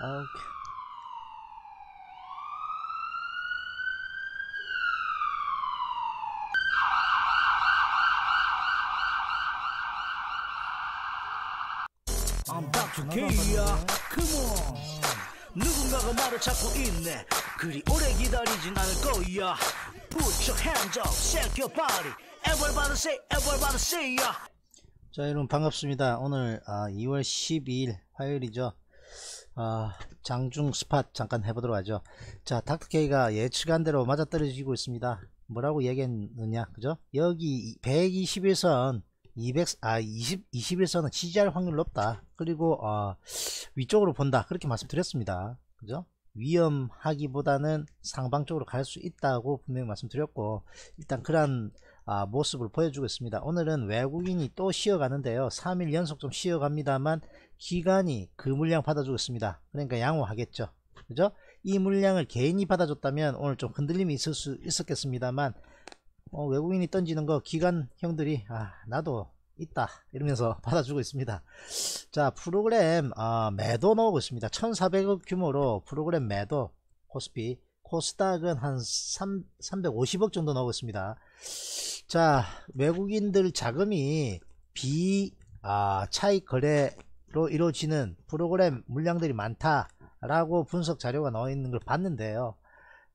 아 오케이. I'm back to Kia. Come on. 누군가가 말을 찾고 있네. 그리 오래 기다리진 않을 거야. Put your hands up, shake your body. Everybody say, everybody say, yeah. 자, 여러분 반갑습니다. 오늘 아, 2월 12일 화요일이죠. 아, 장중 스팟 잠깐 해보도록 하죠. 자, 닥터케이가 예측한 대로 맞아떨어지고 있습니다. 뭐라고 얘기했느냐, 그죠? 여기 121선, 200, 아, 20, 21선은 지지할 확률 높다. 그리고, 어, 위쪽으로 본다. 그렇게 말씀드렸습니다. 그죠? 위험하기보다는 상방 쪽으로 갈 수 있다고 분명히 말씀드렸고, 일단 그러한 아, 모습을 보여주겠습니다. 오늘은 외국인이 또 쉬어가는데요. 3일 연속 좀 쉬어갑니다만 기간이 그 물량 받아주겠습니다. 그러니까 양호하겠죠. 그죠? 이 물량을 개인이 받아줬다면 오늘 좀 흔들림이 있을 수 있었겠습니다만 어, 외국인이 던지는 거기간형들이아 나도 있다 이러면서 받아주고 있습니다 자 프로그램 아, 매도 넣고 있습니다 1400억 규모로 프로그램 매도 코스피 코스닥은 한 3, 350억 정도 나오고 있습니다. 자, 외국인들 자금이 비, 아, 차익 거래로 이루어지는 프로그램 물량들이 많다라고 분석 자료가 나와 있는 걸 봤는데요.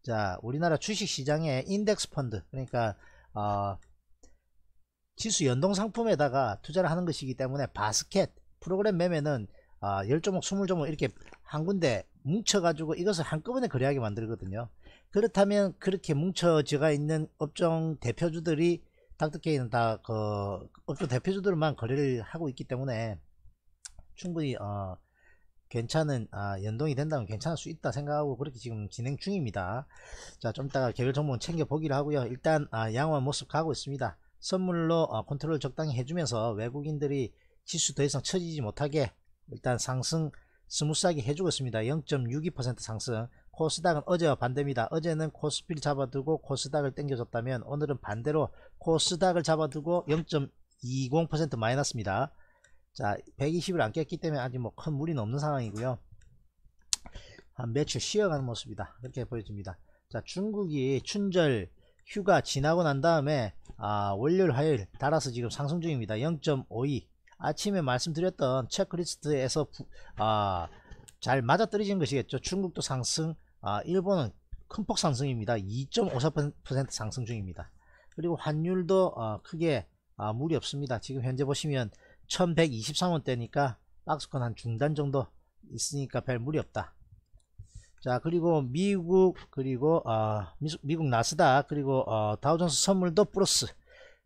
자, 우리나라 주식 시장에 인덱스 펀드, 그러니까, 어, 지수 연동 상품에다가 투자를 하는 것이기 때문에 바스켓, 프로그램 매매는 아, 1 0조목2 0조목 이렇게 한 군데 뭉쳐가지고 이것을 한꺼번에 거래하게 만들거든요. 그렇다면 그렇게 뭉쳐져가 있는 업종 대표주들이 닥터케이는 다 그 업종 대표주들만 거래를 하고 있기 때문에 충분히 어 괜찮은 아 연동이 된다면 괜찮을 수 있다 생각하고 그렇게 지금 진행 중입니다. 자좀 이따가 개별 정보는 챙겨 보기로 하고요. 일단 아 양호한 모습 가고 있습니다. 선물로 어 컨트롤 적당히 해주면서 외국인들이 지수 더 이상 처지지 못하게 일단 상승 스무스하게 해주었습니다0.62% 상승 코스닥은 어제와 반대입니다. 어제는 코스피를 잡아두고 코스닥을 땡겨줬다면 오늘은 반대로 코스닥을 잡아두고 0.20% 마이너스입니다. 자 120을 안 깼기 때문에 아직 뭐큰 무리는 없는 상황이고요. 한 며칠 쉬어가는 모습이다. 이렇게 보여집니다. 자 중국이 춘절 휴가 지나고 난 다음에 아, 월요일 화요일 달아서 지금 상승 중입니다. 0.52 아침에 말씀드렸던 체크리스트에서 아, 잘 맞아떨어진 것이겠죠. 중국도 상승, 아, 일본은 큰 폭 상승입니다. 2.54% 상승 중입니다. 그리고 환율도 아, 크게 아, 무리 없습니다. 지금 현재 보시면 1123원대니까 박스권 한 중단 정도 있으니까 별 무리 없다. 자 그리고 미국 그리고 어, 아, 미, 국 나스닥 그리고 어, 다우존스 선물도 플러스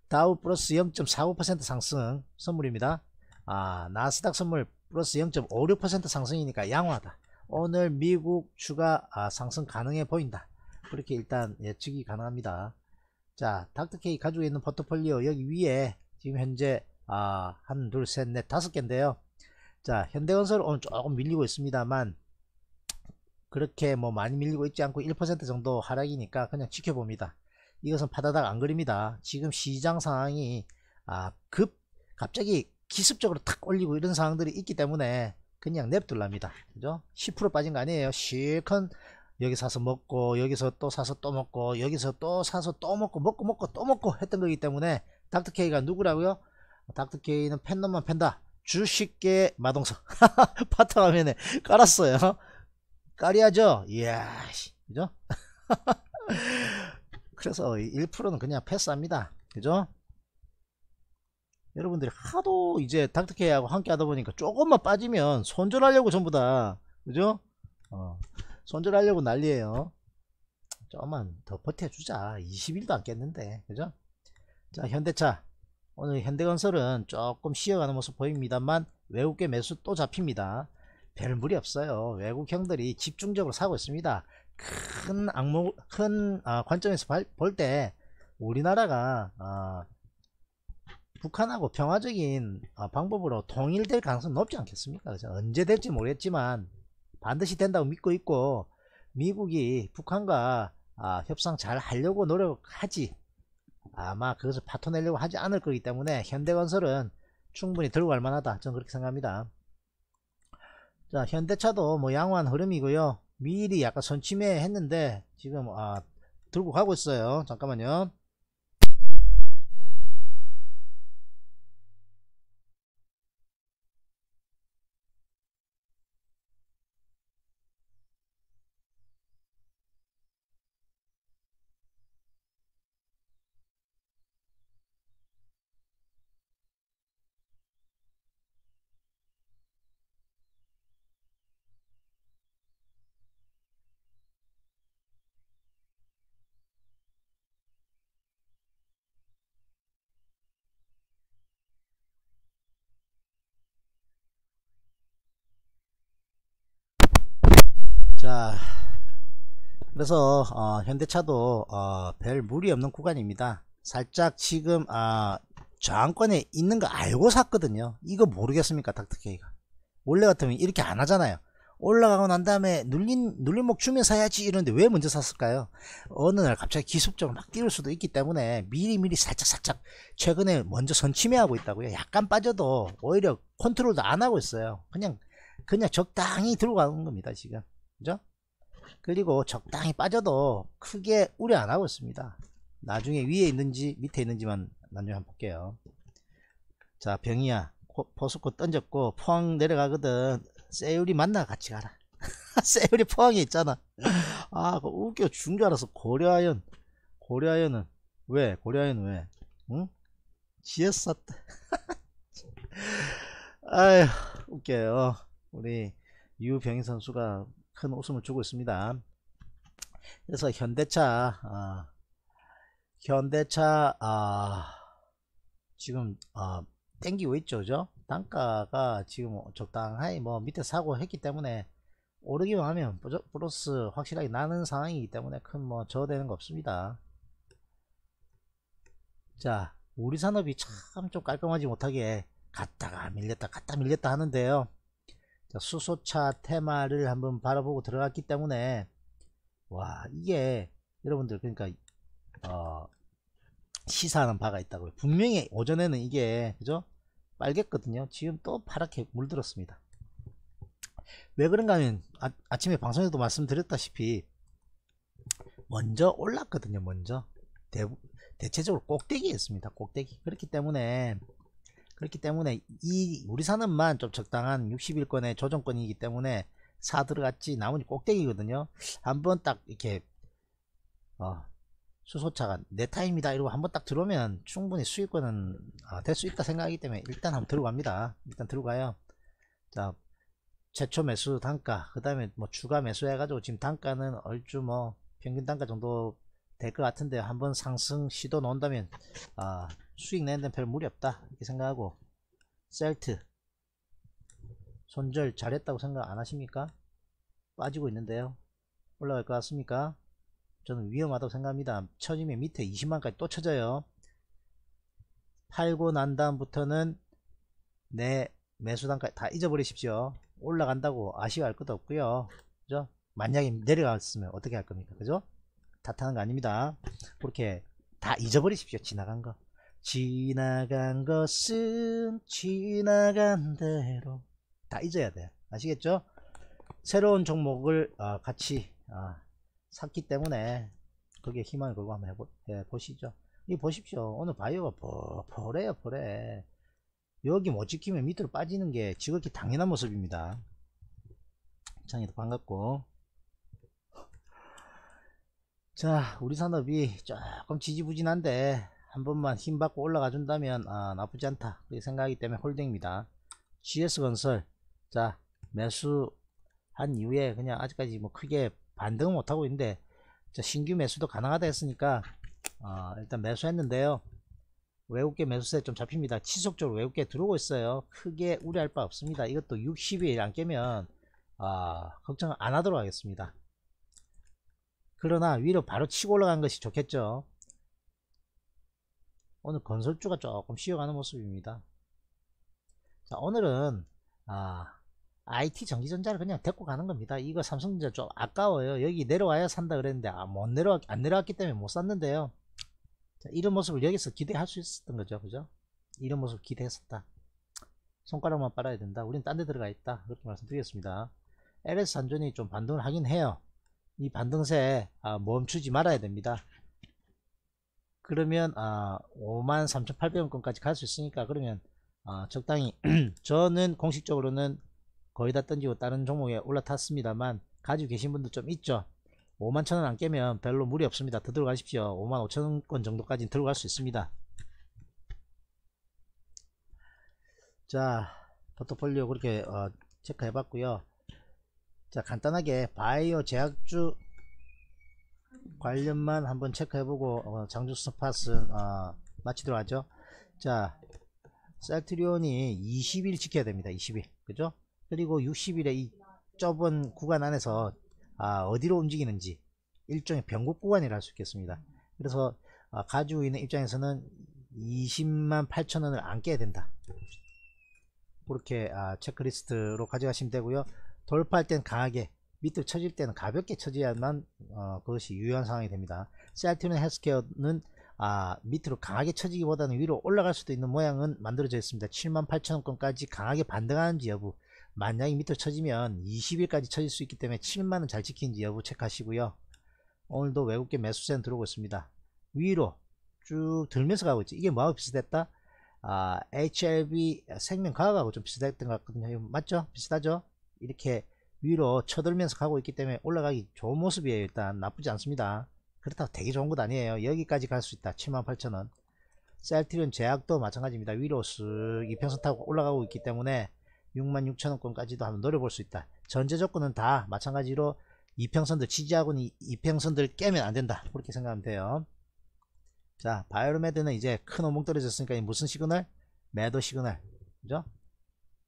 다우 플러스 0.45% 상승 선물입니다. 아 나스닥 선물 플러스 0.56% 상승이니까 양호하다 오늘 미국 추가 아, 상승 가능해 보인다 그렇게 일단 예측이 가능합니다 자 닥터케이 가지고 있는 포트폴리오 여기 위에 지금 현재 아, 한, 둘, 셋, 넷, 다섯 개인데요. 자, 현대건설 오늘 조금 밀리고 있습니다만, 그렇게 뭐 많이 밀리고 있지 않고 1% 정도 하락이니까 그냥 지켜봅니다. 이것은 파다닥 안 그립니다. 지금 시장 상황이, 아, 급, 갑자기 기습적으로 탁 올리고 이런 상황들이 있기 때문에 그냥 냅둘랍니다. 그죠? 10% 빠진 거 아니에요. 실컷 여기 사서 먹고 여기서 또 사서 또 먹고 여기서 또 사서 또 먹고 먹고 먹고 또 먹고 했던 거기 때문에 닥터케이가 누구라고요? 닥터케이는 팬놈만 팬다. 주식계 마동석 파타화면에 깔았어요. 깔이야죠? 이야 그죠? 그래서 1%는 그냥 패스합니다. 그죠? 여러분들이 하도 이제 닥터케하고 함께 하다 보니까 조금만 빠지면 손절하려고 전부 다 그죠? 어, 손절하려고 난리에요 조금만 더 버텨주자 20일도 안 깼는데 그죠? 자 현대차 오늘 현대건설은 조금 쉬어가는 모습 보입니다만 외국계 매수 또 잡힙니다 별 무리 없어요 외국 형들이 집중적으로 사고 있습니다 큰 악목 큰 아, 관점에서 볼 때 우리나라가 아, 북한하고 평화적인 어, 방법으로 통일될 가능성이 높지 않겠습니까? 그죠? 언제 될지 모르겠지만 반드시 된다고 믿고 있고 미국이 북한과 아, 협상 잘 하려고 노력하지 아마 그것을 파토내려고 하지 않을 거기 때문에 현대건설은 충분히 들고 갈 만하다 저는 그렇게 생각합니다 자 현대차도 뭐 양호한 흐름이고요 미리 약간 선침해 했는데 지금 아 들고 가고 있어요 잠깐만요 자 그래서 어, 현대차도 어, 별 무리 없는 구간입니다 살짝 지금 아, 저항권에 있는 거 알고 샀거든요 이거 모르겠습니까 닥터케이가 원래 같으면 이렇게 안 하잖아요 올라가고 난 다음에 눌린 눌림목 주면 사야지 이러는데왜 먼저 샀을까요 어느 날 갑자기 기습적으로 막 띄울 수도 있기 때문에 미리미리 살짝살짝 최근에 먼저 선침해하고 있다고요 약간 빠져도 오히려 컨트롤도 안 하고 있어요 그냥 그냥 적당히 들어 가는 겁니다 지금 그죠? 그리고 적당히 빠져도 크게 우려 안 하고 있습니다. 나중에 위에 있는지 밑에 있는지만 나중에 한번 볼게요. 자 병이야 포스코 던졌고 포항 내려가거든 세율이 만나 같이 가라. 세율이 포항에 있잖아. 아 그거 웃겨 죽는 줄 알았어. 고려하연 고려하연은 왜 고려하연 왜? 응? 지었었다. 아휴 웃겨요. 우리 유병희 선수가 큰 웃음을 주고 있습니다. 그래서 현대차 아, 현대차 아, 지금 아, 땡기고 있죠 그죠 단가가 지금 적당하게 뭐 밑에 사고 했기 때문에 오르기만 하면 플러스 확실하게 나는 상황이기 때문에 큰 뭐 저어되는 거 없습니다 자 우리 산업이 참 좀 깔끔하지 못하게 갔다가 밀렸다 갔다 밀렸다 하는데요 수소차 테마를 한번 바라보고 들어갔기 때문에 와 이게 여러분들 그러니까 어, 시사하는 바가 있다고요 분명히 오전에는 이게 그죠 빨겠거든요 지금 또 파랗게 물들었습니다 왜 그런가 하면 아, 아침에 방송에도 말씀드렸다시피 먼저 올랐거든요 먼저 대, 대체적으로 꼭대기였습니다 꼭대기 그렇기 때문에 그렇기 때문에 이 우리 산업만 좀 적당한 60일권의 조정권이기 때문에 사 들어갔지 나머지 꼭대기거든요 한번 딱 이렇게 어, 수소차가 내 타임이다 이러고 한번 딱 들어오면 충분히 수익권은 아, 어, 될수 있다 생각하기 때문에 일단 한번 들어갑니다 일단 들어가요 자 최초 매수 단가 그 다음에 뭐 추가 매수 해가지고 지금 단가는 얼추 뭐 평균 단가 정도 될 것 같은데 한번 상승 시도 놓은다면아 수익 내는 데는 별 무리 없다 이렇게 생각하고 셀트 손절 잘했다고 생각 안 하십니까? 빠지고 있는데요 올라갈 것 같습니까? 저는 위험하다고 생각합니다 처짐에 밑에 20만까지 또 쳐져요 팔고 난 다음부터는 내 매수단까지 다 잊어버리십시오 올라간다고 아쉬워할 것도 없고요 그죠? 만약에 내려갔으면 어떻게 할 겁니까? 그죠? 다타는거 아닙니다 그렇게 다 잊어버리십시오 지나간 거 지나간 것은 지나간 대로 다 잊어야 돼 아시겠죠? 새로운 종목을 어, 같이 어, 샀기 때문에 그게 희망을 걸고 한번 해보, 해보시죠 이 보십시오 오늘 바이오가 벌해요 벌해 여기 못 지키면 밑으로 빠지는 게 지극히 당연한 모습입니다 창이도 반갑고 자 우리 산업이 조금 지지부진한데 한 번만 힘받고 올라가 준다면 아, 나쁘지 않다 그게생각이기 때문에 홀딩입니다 GS건설 자 매수 한 이후에 그냥 아직까지 뭐 크게 반등은 못하고 있는데 자, 신규 매수도 가능하다 했으니까 어, 일단 매수했는데요 외국계 매수세 좀 잡힙니다 지속적으로 외국계 들어오고 있어요 크게 우려할 바 없습니다 이것도 60일 안 깨면 어, 아, 걱정 안 하도록 하겠습니다 그러나 위로 바로 치고 올라간 것이 좋겠죠 오늘 건설주가 조금 쉬어가는 모습입니다. 자, 오늘은 아, IT 전기전자를 그냥 데리고 가는 겁니다. 이거 삼성전자 좀 아까워요. 여기 내려와야 산다 그랬는데 아, 못 내려왔, 안 내려왔기 때문에 못 샀는데요. 자, 이런 모습을 여기서 기대할 수 있었던 거죠. 그죠? 이런 모습 기대했었다. 손가락만 빨아야 된다. 우린 딴 데 들어가 있다. 그렇게 말씀드리겠습니다. LS 산전이 좀 반등을 하긴 해요. 이 반등세 아, 멈추지 말아야 됩니다. 그러면 아 53,800원권까지 갈 수 있으니까 그러면 아 적당히 저는 공식적으로는 거의 다 던지고 다른 종목에 올라탔습니다만 가지고 계신 분들 좀 있죠 51,000원 안 깨면 별로 무리 없습니다 더 들어가십시오 55,000원권 정도까지는 들어갈 수 있습니다 자 포트폴리오 그렇게 어, 체크해 봤고요 자 간단하게 바이오 제약주 관련만 한번 체크해보고 어, 장주 스팟은 어, 마치도록 하죠 자 셀트리온이 20일 지켜야 됩니다 20일 그죠 그리고 60일에 이 좁은 구간 안에서 아, 어디로 움직이는지 일종의 변곡 구간이라 할 수 있겠습니다 그래서 아, 가지고 있는 입장에서는 20만 8천원을 안 깨야 된다 그렇게 아, 체크리스트로 가져가시면 되고요 돌파할 땐 강하게 밑을 쳐질 때는 가볍게 쳐져야만 어, 그것이 유효한 상황이 됩니다. 셀티는 헬스케어는 아, 밑으로 강하게 쳐지기보다는 위로 올라갈 수도 있는 모양은 만들어져 있습니다. 78,000원권까지 강하게 반등하는지 여부 만약에 밑으로 쳐지면 20일까지 쳐질 수 있기 때문에 7만원 잘 지키는지 여부 체크하시고요. 오늘도 외국계 매수세는 들어오고 있습니다. 위로 쭉 들면서 가고 있죠. 이게 뭐하고 비슷했다? 아, HLB 생명과학하고 좀 비슷했던 것 같거든요. 맞죠? 비슷하죠? 이렇게 위로 쳐들면서 가고 있기 때문에 올라가기 좋은 모습이에요 일단 나쁘지 않습니다 그렇다고 되게 좋은 것 아니에요 여기까지 갈 수 있다 78,000원 셀트리온 제약도 마찬가지입니다 위로 쓱 이평선 타고 올라가고 있기 때문에 66,000원권까지도 한번 노려볼 수 있다 전제 조건은 다 마찬가지로 2평선들지지하고2평선들 깨면 안된다 그렇게 생각하면 돼요 자 바이오메드는 이제 큰 오목 떨어졌으니까 무슨 시그널? 매도 시그널 그죠?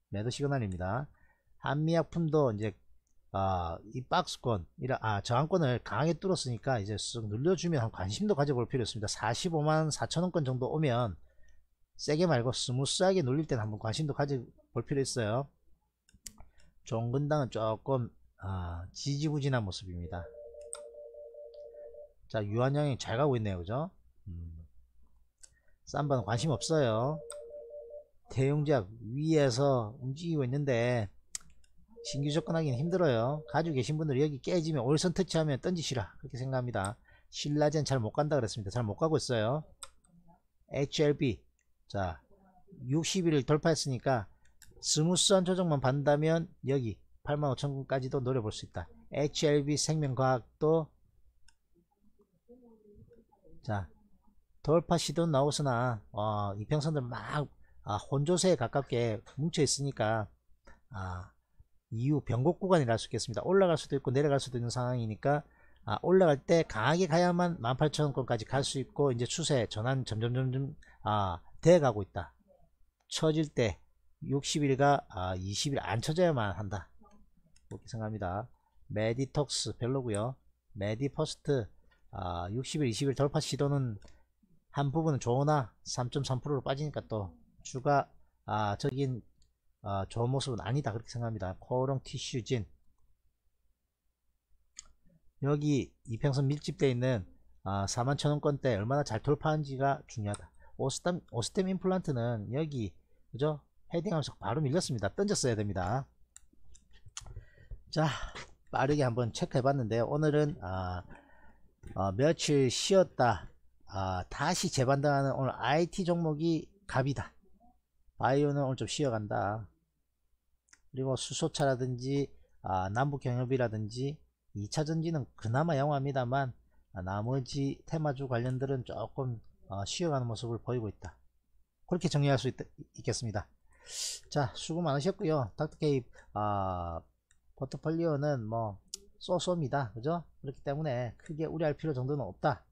매도 시그널입니다 한미약품도 이제 어, 이 박스권, 이라, 아, 저항권을 강하게 뚫었으니까 이제 쑥눌러주면 관심도 가져볼 필요 있습니다. 45만 4천원권 정도 오면 세게 말고 스무스하게 눌릴 때는 한번 관심도 가져볼 필요 있어요. 종근당은 조금 아, 지지부진한 모습입니다. 자, 유한형이 잘 가고 있네요. 그죠? 음. 쌈바는 관심 없어요. 대용약 위에서 움직이고 있는데 신규 접근하기는 힘들어요. 가지고 계신 분들 여기 깨지면 올선 터치하면 던지시라 그렇게 생각합니다. 신라젠 잘 못 간다 그랬습니다. 잘 못 가고 있어요. HLB 자 60일 돌파했으니까 스무스한 조정만 반다면 여기 85,000원까지도 노려볼 수 있다. HLB 생명과학도 자 돌파 시도 나오으나 어, 이평선들 막 아, 혼조세에 가깝게 뭉쳐 있으니까 아, 이후 변곡 구간이 날 수 있겠습니다. 올라갈 수도 있고 내려갈 수도 있는 상황이니까 아, 올라갈 때 강하게 가야만 18,000원권까지 갈 수 있고 이제 추세 전환 점점 점점 아, 돼가고 있다. 처질 때 60일과 아, 20일 안 처져야만 한다. 그렇게 뭐 생각합니다. 메디톡스 별로고요. 메디퍼스트 아, 60일 20일 돌파 시도는 한 부분은 좋으나 3.3%로 빠지니까 또 추가 아, 적인 아, 저 모습은 아니다 그렇게 생각합니다. 코롱 티슈진 여기 이평선 밀집되어 있는 아, 41,000원권대 얼마나 잘 돌파하는지가 중요하다. 오스템, 오스템 임플란트는 여기 그죠? 헤딩하면서 바로 밀렸습니다. 던졌어야 됩니다. 자 빠르게 한번 체크해 봤는데요. 오늘은 아, 아, 며칠 쉬었다 아, 다시 재반등하는 오늘 IT 종목이 갑이다. 바이오는 오늘 좀 쉬어간다. 그리고 수소차라든지 아, 남북경협이라든지 2차전지는 그나마 영호합니다만 아, 나머지 테마주 관련들은 조금 어, 쉬어가는 모습을 보이고 있다. 그렇게 정리할 수 있, 겠습니다자 수고 많으셨고요. 닥터케이 아, 포트폴리오는 뭐 쏘쏘입니다. 그죠? 그렇기 때문에 크게 우려할 필요 정도는 없다.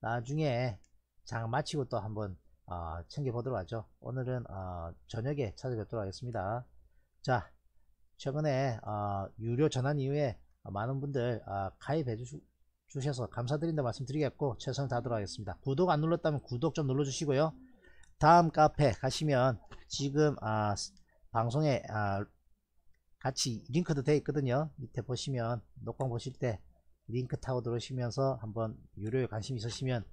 나중에 장 마치고 또 한번 어, 챙겨보도록 하죠. 오늘은 어, 저녁에 찾아뵙도록 하겠습니다. 자, 최근에 어, 유료 전환 이후에 많은 분들 어, 가입해 주, 셔서 감사드린다 말씀드리겠고 최선을 다하도록 하겠습니다. 구독 안 눌렀다면 구독 좀 눌러주시고요. 다음 카페 가시면 지금 어, 방송에 어, 같이 링크도 되어 있거든요. 밑에 보시면 녹방 보실 때 링크 타고 들어오시면서 한번 유료에 관심 있으시면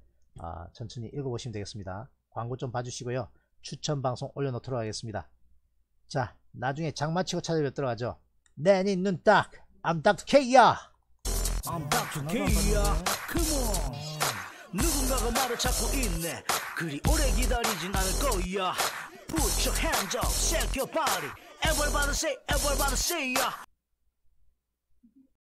어, 천천히 읽어보시면 되겠습니다. 광고 좀 봐주시고요. 추천 방송 올려놓도록 하겠습니다. 자, 나중에 장마치고 찾아뵙도록 하죠. 내니 눈 딱, 암 닥터 K야! 암 닥터 K야, come on! 누군가가 말을 찾고 있네. 그리 오래 기다리진 않을 거야. Put your hands up, shake your body. Everybody say, everybody say, yeah.